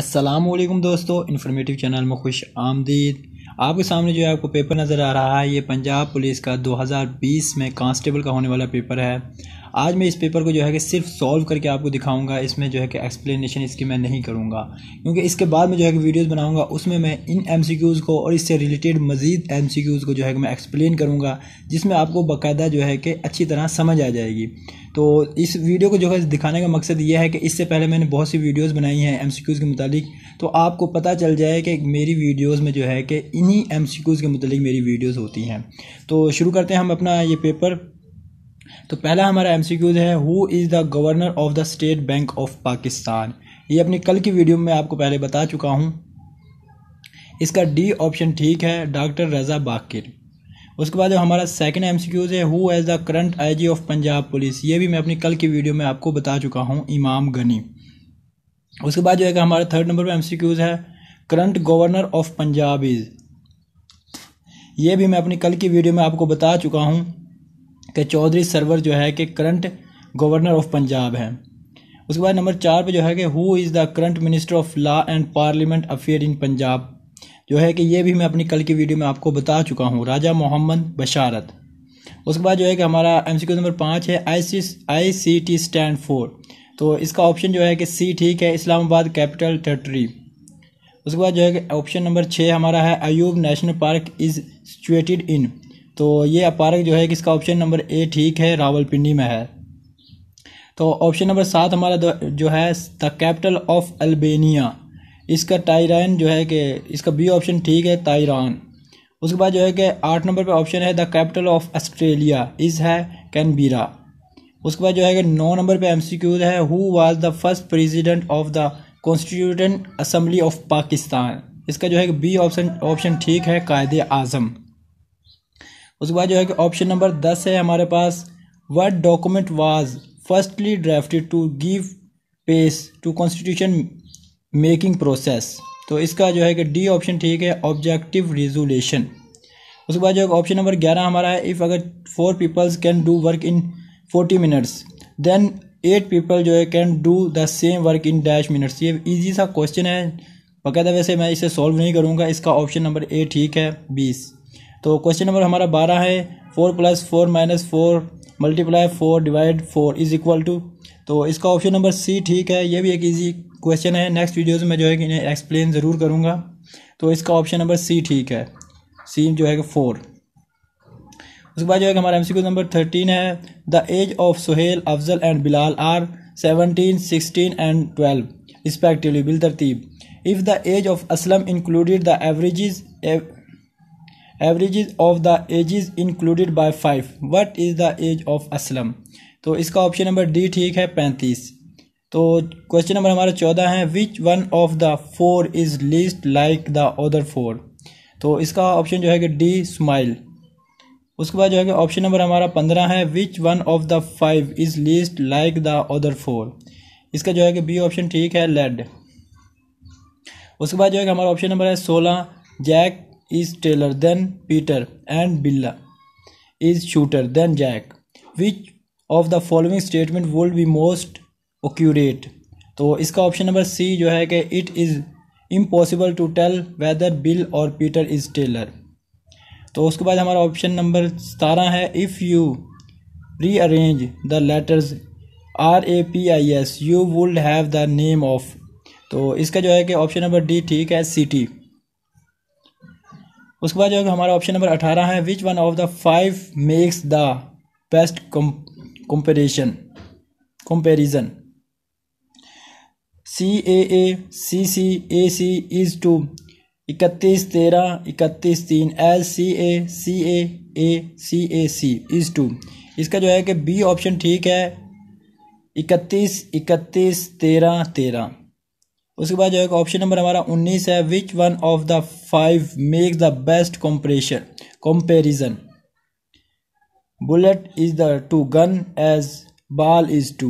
असलम दोस्तों informative channel में खुश आमदीद आपके सामने जो है आपको पेपर नज़र आ रहा है ये पंजाब पुलिस का 2020 में कांस्टेबल का होने वाला पेपर है आज मैं इस पेपर को जो है कि सिर्फ सॉल्व करके आपको दिखाऊंगा इसमें जो है कि एक्सप्लेनेशन इसकी मैं नहीं करूंगा क्योंकि इसके बाद में जो है कि वीडियोस बनाऊंगा उसमें मैं इन एमसीक्यूज़ को और इससे रिलेटेड मज़ीद एमसीक्यूज़ को जो है कि मैं एक्सप्लेन करूँगा जिसमें आपको बाकायदा जो है कि अच्छी तरह समझ आ जाएगी तो इस वीडियो को जो है दिखाने का मकसद ये है कि इससे पहले मैंने बहुत सी वीडियोस बनाई हैं एमसीक्यूज़ के मुतालिक तो आपको पता चल जाए कि मेरी वीडियोस में जो है कि इन्हीं एमसीक्यूज़ के मुतालिक मेरी वीडियोस होती हैं तो शुरू करते हैं हम अपना ये पेपर तो पहला हमारा एम है who is the governor of the State Bank of Pakistan ये अपनी कल की वीडियो में आपको पहले बता चुका हूँ इसका डी ऑप्शन ठीक है डॉक्टर रज़ा बाकिर उसके बाद जो हमारा सेकंड एम है who is the current IG of Punjab police ये भी मैं अपनी कल की वीडियो में आपको बता चुका हूँ इमाम गनी उसके बाद जो है हमारा थर्ड नंबर पर एम है current governor of Punjab is ये भी मैं अपनी कल की वीडियो में आपको बता चुका हूँ कि चौधरी सरवर जो है कि करंट गवर्नर ऑफ पंजाब हैं उसके बाद नंबर चार पे जो है कि who is the current minister of law and parliament affair in Punjab जो है कि ये भी मैं अपनी कल की वीडियो में आपको बता चुका हूँ राजा मोहम्मद बशारत उसके बाद जो है कि हमारा एम नंबर पाँच है I C I C T stand for तो इसका ऑप्शन जो है कि सी ठीक है इस्लामाबाद कैपिटल टेरेटरी उसके बाद जो है कि ऑप्शन नंबर छः हमारा है Ayub national park is situated in तो ये अपारक जो है कि इसका ऑप्शन नंबर ए ठीक है रावलपिंडी में है तो ऑप्शन नंबर सात हमारा जो है द कैपिटल ऑफ अल्बेनिया इसका टाइरान जो है कि इसका बी ऑप्शन ठीक है ताइरान उसके बाद जो है कि आठ नंबर पे ऑप्शन है the capital of Australia is है कैनबीरा उसके बाद जो है कि नौ नंबर पे एमसीक्यू है who was the first president of the constitution assembly of Pakistan इसका जो है कि बी ऑप्शन ऑप्शन ठीक है कायद आज़म उसके बाद जो है कि ऑप्शन नंबर दस है हमारे पास what document was firstly drafted to give pace to constitution making process तो इसका जो है कि डी ऑप्शन ठीक है ऑब्जेक्टिव रिजोल्यूशन उसके बाद जो है ऑप्शन नंबर ग्यारह हमारा है इफ़ अगर four peoples can do work in forty minutes then eight people जो है can do the same work in dash minutes ये इजी सा क्वेश्चन है बकायदा वैसे मैं इसे सॉल्व नहीं करूँगा इसका ऑप्शन नंबर ए ठीक है बीस तो क्वेश्चन नंबर हमारा बारह है four plus four minus four multiply four divide four is equal to तो इसका ऑप्शन नंबर सी ठीक है ये भी एक ईजी क्वेश्चन है नेक्स्ट वीडियोज़ में जो है कि इन्हें एक्सप्लेन ज़रूर करूँगा तो इसका ऑप्शन नंबर सी ठीक है सी जो है फोर उसके बाद जो है एम हमारा एमसीक्यू नंबर थर्टीन है the age of Suhail Afzal and Bilal are seventeen sixteen and twelve respectively बिल तरतीब if the age of Aslam included the average averages of the ages included by five what is the age of Aslam तो इसका option number D ठीक है पैंतीस तो question number हमारा चौदह है which one of the four is least like the other four तो इसका ऑप्शन जो है कि डी स्माइल उसके बाद जो है कि ऑप्शन नंबर हमारा पंद्रह है which one of the five is least like the other four इसका जो है कि बी ऑप्शन ठीक है लेड उसके बाद जो है कि हमारा ऑप्शन नंबर है सोलह Jack is taller than Peter and Bill is shorter than Jack which of the following statement would be most accurate तो इसका ऑप्शन नंबर सी जो है कि it is impossible to tell whether Bill और Peter is taller तो उसके बाद हमारा ऑप्शन नंबर सतारह है if you rearrange the letters R A P I S you would have the name of तो इसका जो है कि ऑप्शन नंबर डी ठीक है सिटी उसके बाद जो है हमारा ऑप्शन नंबर अठारह है which one of the five makes the best comparison comparison C A A C C A C is to इकतीस तेरह इकतीस तीन L C A C A A C A C is to इसका जो है कि बी ऑप्शन ठीक है इकतीस इकतीस तेरह तेरह उसके बाद जो है ऑप्शन नंबर हमारा उन्नीस है which one of the five make the best comparison comparison bullet is the to gun as ball is to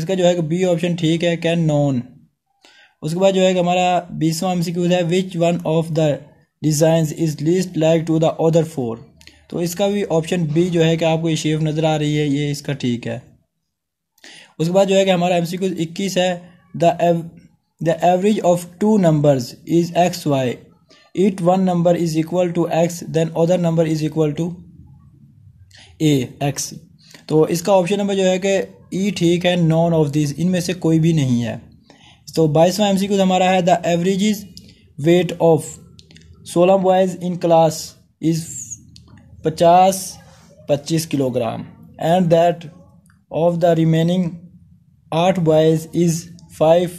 इसका जो है बी ऑप्शन ठीक है कैन नॉन उसके बाद जो है हमारा बीसवा एम है which one of the design is least like to the other four तो इसका भी ऑप्शन बी जो है कि आपको ये शेप नज़र आ रही है ये इसका ठीक है उसके बाद जो है कि हमारा एम सी है the average of two two is X Y it one number is equal to X then other number is equal to A X तो इसका ऑप्शन नंबर जो है कि ई e ठीक है नॉन ऑफ दिस इनमें से कोई भी नहीं है तो बाईसवा एम सी क्यूज हमारा है the average is weight of सोलह बॉयज़ इन क्लास इज़ पचास पच्चीस kilogram and that of the remaining आठ boys is five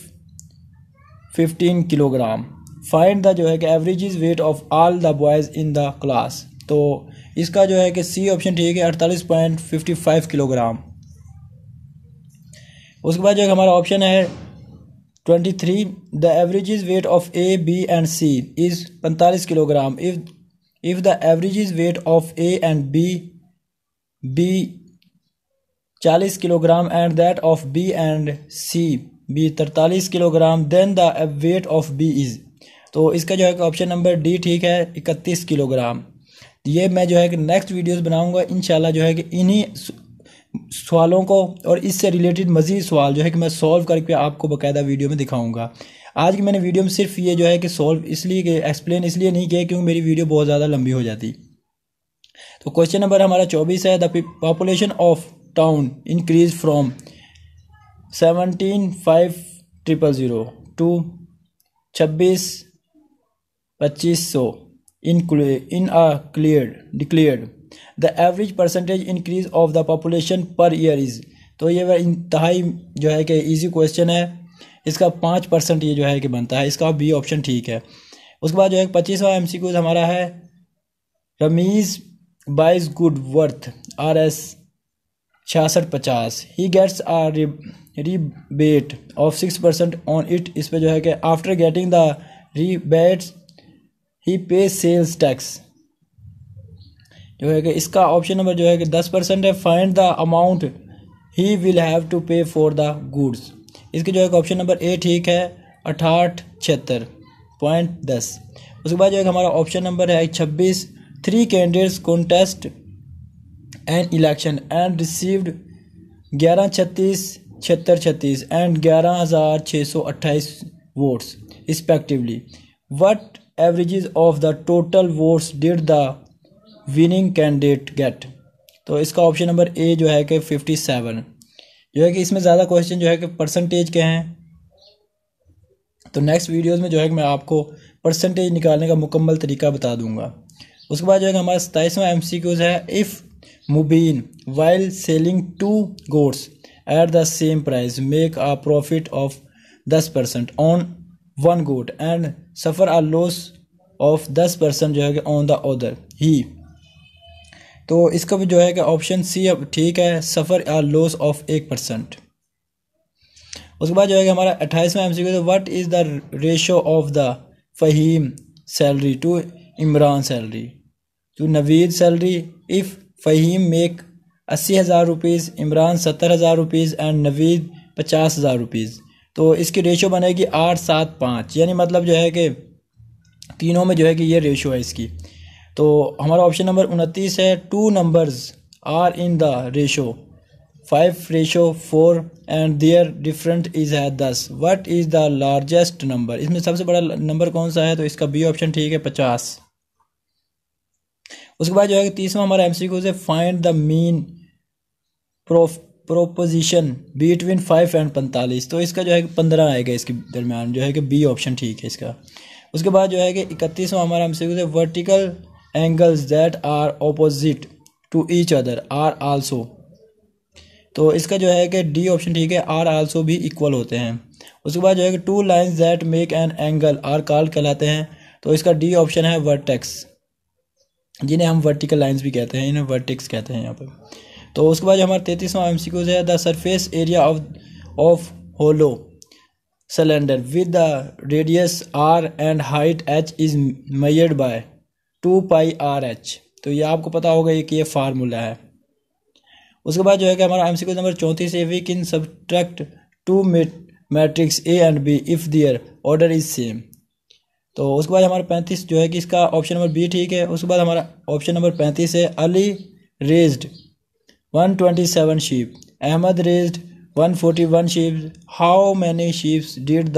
fifteen kilogram find the जो है कि average weight of all the boys in the class तो इसका जो है कि सी ऑप्शन ठीक है अड़तालीस पॉइंट फिफ्टी फाइव किलोग्राम उसके बाद जो है हमारा ऑप्शन है twenty three the average weight of A B and C is पैंतालीस kilogram if if the average weight of A and B be चालीस kilogram and that of B and C be तरतालीस kilogram then the weight of B is तो इसका जो है option number D ठीक है इकतीस किलोग्राम तो ये मैं जो है कि नेक्स्ट वीडियोस बनाऊंगा इन जो है कि इन्हीं सवालों को और इससे रिलेटेड मज़ीद सवाल जो है कि मैं सॉल्व करके आपको बकायदा वीडियो में दिखाऊंगा आज की मैंने वीडियो में सिर्फ ये जो है कि सॉल्व इसलिए कि एक्सप्लेन इसलिए नहीं किया क्योंकि मेरी वीडियो बहुत ज़्यादा लंबी हो जाती तो क्वेश्चन नंबर हमारा चौबीस है the population of town increase from seventeen five triple zero to छब्बीस पच्चीस सौ in a clear declared the average percentage increase of the population per year is तो ये इंतहाई जो है कि इजी क्वेश्चन है इसका पाँच परसेंट ये जो है कि बनता है इसका बी ऑप्शन ठीक है उसके बाद जो है पच्चीसवा एम सी क्यूज हमारा है Ramiz buys good worth R S छियासठ पचास he gets a rebate of six percent on it इस पर जो है कि after getting the rebates he pay sales tax जो है कि इसका ऑप्शन नंबर जो है कि दस परसेंट है find the amount he will have to pay for the goods इसके जो है कि ऑप्शन नंबर ए ठीक है अठाठ छिहत्तर पॉइंट दस उसके बाद जो है हमारा ऑप्शन नंबर है छब्बीस three candidates contest and election and received ग्यारह छत्तीस छिहत्तर छत्तीस एंड ग्यारह हज़ार छः सौ अट्ठाईस votes respectively what average of the total votes did the winning candidate get तो इसका ऑप्शन नंबर ए जो है कि फिफ्टी सेवन जो है कि इसमें ज़्यादा क्वेश्चन जो है कि परसेंटेज के हैं तो नेक्स्ट वीडियोज़ में जो है कि मैं आपको परसेंटेज निकालने का मुकम्मल तरीका बता दूंगा उसके बाद जो है कि हमारा सताईसवा एम है if Mubeen while selling two goods at the same price make a profit of दस percent on one good and suffer suffer loss of दस परसेंट जो है ऑन द अदर ही तो इसका भी जो है कि ऑप्शन सी अब ठीक है सफ़र आ लॉस ऑफ एक परसेंट उसके बाद जो है कि हमारा अट्ठाईसवा M C Q what is the ratio of the Faheem salary to Imran salary to Naveed salary if Faheem make अस्सी हज़ार रुपीज़ इमरान सत्तर हज़ार रुपीज़ एंड नवीद पचास हज़ार रुपीज़ तो इसकी रेशो बनेगी आठ सात पाँच यानी मतलब जो है कि तीनों में जो है कि ये रेशो है इसकी तो हमारा ऑप्शन नंबर उनतीस है two numbers are in the ratio five ratio four and their different is है दस what is the largest number इसमें सबसे बड़ा नंबर कौन सा है तो इसका बी ऑप्शन ठीक है पचास उसके बाद जो है तीसवा हमारा एम सी क्यूज से find the mean proposition between five and पैंतालीस तो इसका जो है पंद्रह आएगा इसके दरमियान जो है कि बी ऑप्शन ठीक है इसका उसके बाद जो है कि इकतीसवा हमारा एम सी क्यूज से vertical angles that are opposite to each other are also तो इसका जो है कि डी ऑप्शन ठीक है आर आल्सो भी इक्वल होते हैं उसके बाद जो है कि two lines that make an angle are called कहलाते हैं तो इसका डी ऑप्शन है वर्टेक्स जिन्हें हम वर्टिकल लाइंस भी कहते हैं इन्हें वर्टिक्स कहते हैं यहाँ पर तो उसके बाद हमारा तैतीसवां एम सी क्यूज है the surface area of of hollow cylinder with the radius R and height H is measured by two pi R H तो ये आपको पता होगा ये कि ये फार्मूला है उसके बाद जो है कि हमारा एम सी क्यूज नंबर चौंतीस है we can subtract two matrix A and B if their order is same तो उसके बाद हमारा पैंतीस जो है कि इसका ऑप्शन नंबर बी ठीक है उसके बाद हमारा ऑप्शन नंबर पैंतीस है Ali raised one twenty seven sheep Ahmed raised one forty one sheep how many sheeps did the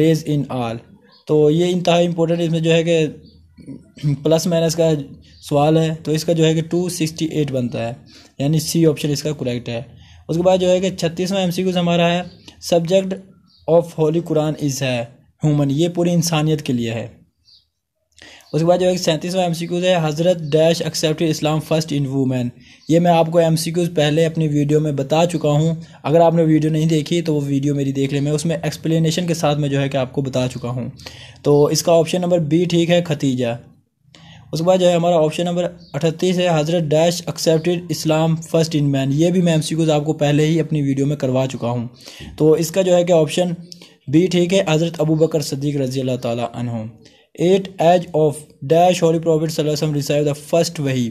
raise in all तो ये इंतहा इम्पोर्टेंट इसमें जो है कि प्लस माइनस का सवाल है तो इसका जो है कि टू सिक्सटी एट बनता है यानी सी ऑप्शन इसका करेक्ट है उसके बाद जो है कि छत्तीसवा एम सी क्यूज हमारा है subject of holy Quran is है ह्यूमन ये पूरी इंसानियत के लिए है उसके बाद जो एक सैंतीसवा एम सी क्यूज़ है हज़रत dash accept Islam first in women ये मैं आपको एम सी क्यूज़ पहले अपनी वीडियो में बता चुका हूँ अगर आपने वीडियो नहीं देखी तो वो वीडियो मेरी देख ले मैं उसमें एक्सप्लेनेशन के साथ में जो है कि आपको बता चुका हूँ तो इसका ऑप्शन नंबर बी ठीक है खतीजा उसके बाद जो है हमारा ऑप्शन नंबर अठतीस है हज़रत dash accepted Islam first in man ये भी मैं एम आपको पहले ही अपनी वीडियो में करवा चुका हूँ तो इसका जो है कि ऑप्शन बी ठीक है हज़रत अबू बकर सदीक रजी अल्लाह तहों at age of dash holy prophet receive the first वही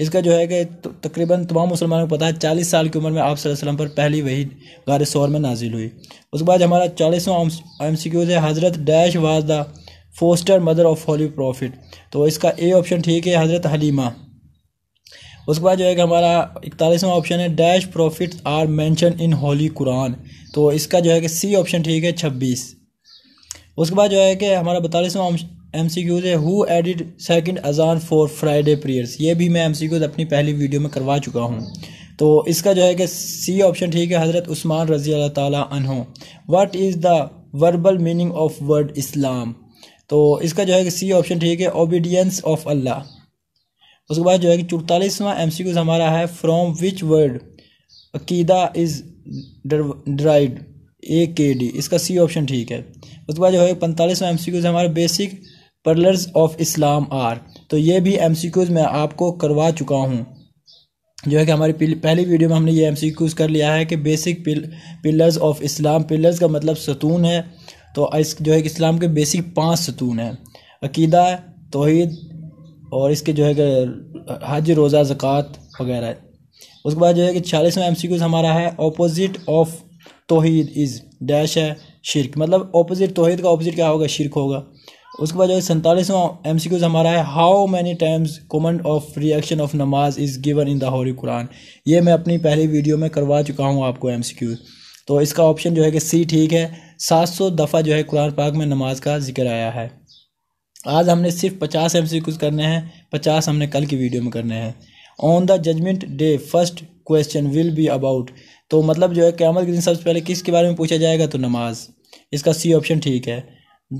इसका जो है कि तकरीबन तमाम मुसलमानों को पता है चालीस साल की उम्र में आप वसल्लम पर पहली वही गार शौर में नाजिल हुई उसके बाद हमारा चालीसवां एम सी क्यूज़ है हज़रत dash was the foster mother of holy prophet तो इसका ए ऑप्शन ठीक है हज़रत हलीमा उसके बाद जो है कि हमारा इकतालीसवां ऑप्शन है dash prophet are mentioned in holy Quran तो इसका जो है कि सी ऑप्शन ठीक है छब्बीस उसके बाद जो है कि हमारा बतालीसवा एम सी क्यूज़ है हु एडिड सेकेंड अजान फॉर फ्राइडे प्रेयर्स ये भी मैं एम सी क्यूज़ अपनी पहली वीडियो में करवा चुका हूँ तो इसका जो है कि सी ऑप्शन ठीक है हज़रत उस्मान रज़ी अल्लाह ताला अनहो what is the verbal meaning of word Islam तो इसका जो है कि सी ऑप्शन ठीक है ओबीडियंस ऑफ अल्लाह उसके बाद जो है कि चौतालीसवां एम सी क्यूज़ हमारा है फ्रॉम विच वर्ड अकीदा is derived A K D इसका सी ऑप्शन ठीक है उसके बाद जो है पैंतालीसवा एम सी क्यूज़ हमारे basic pillars of Islam are तो ये भी एम सी क्यूज़ मैं आपको करवा चुका हूँ जो है कि हमारी पहली वीडियो में हमने ये एम सी क्यूज़ कर लिया है कि basic pillars of Islam pillars का मतलब सतून है तो इस जो है कि इस्लाम के बेसिक पाँच सतून हैं अकीदा तोहद और इसके जो है कि हज रोज़ा ज़क़़त वगैरह उसके बाद जो है कि छियालीसवा एम सी हमारा है अपोजिट ऑफ तोहद इज़ डैश है शिरक मतलब अपोजिट तोहद का अपोजिट क्या होगा शिरक होगा उसके बाद जो है सैंतालीसवा एम सी क्यूज़ हमारा है how many times comment of reaction of नमाज is given in the holy Quran ये मैं अपनी पहली वीडियो में करवा चुका हूँ आपको एम सी क्यूज़ तो इसका ऑप्शन जो है कि सी ठीक है सात सौ दफ़ा जो है कुरान पाक में नमाज का जिक्र आया है आज हमने सिर्फ पचास एम सी क्यूज़ करने हैं पचास हमने कल की वीडियो में करने हैं on the judgement day first question will be about तो मतलब जो है क़्यामत के दिन सबसे पहले किसके बारे में पूछा जाएगा तो नमाज इसका सी ऑप्शन ठीक है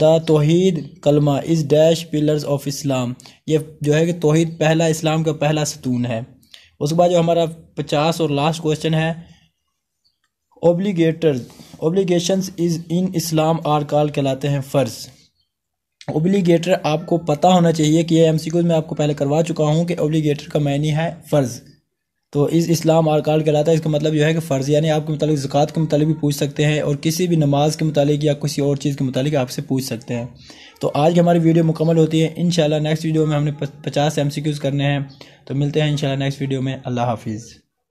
द तोहद कलमा is dash pillars of Islam ये जो है कि तोहद पहला इस्लाम का पहला सतून है उसके बाद जो हमारा पचास और लास्ट क्वेश्चन है obligatory obligations is in Islam are call कहलाते हैं फ़र्ज़ ओब्लीगेटर आपको पता होना चाहिए कि ये एम में आपको पहले करवा चुका हूँ कि ओब्लीगेटर का मायने है फ़र्ज़ तो इस इस्लाम कार्ड कहलाता है इसका मतलब यह है कि फ़र्ज़ यानी आपके मतलब ज़क़़त के मतलब भी पूछ सकते हैं और किसी भी नमाज के मतलब या किसी और चीज़ के मतलब आपसे पूछ सकते हैं तो आज हमारी वीडियो मुकम्मल होती है इन नेक्स्ट वीडियो में हमने पचास एम करने हैं तो मिलते हैं इन नेक्स्ट वीडियो में अल्लाह हाफिज़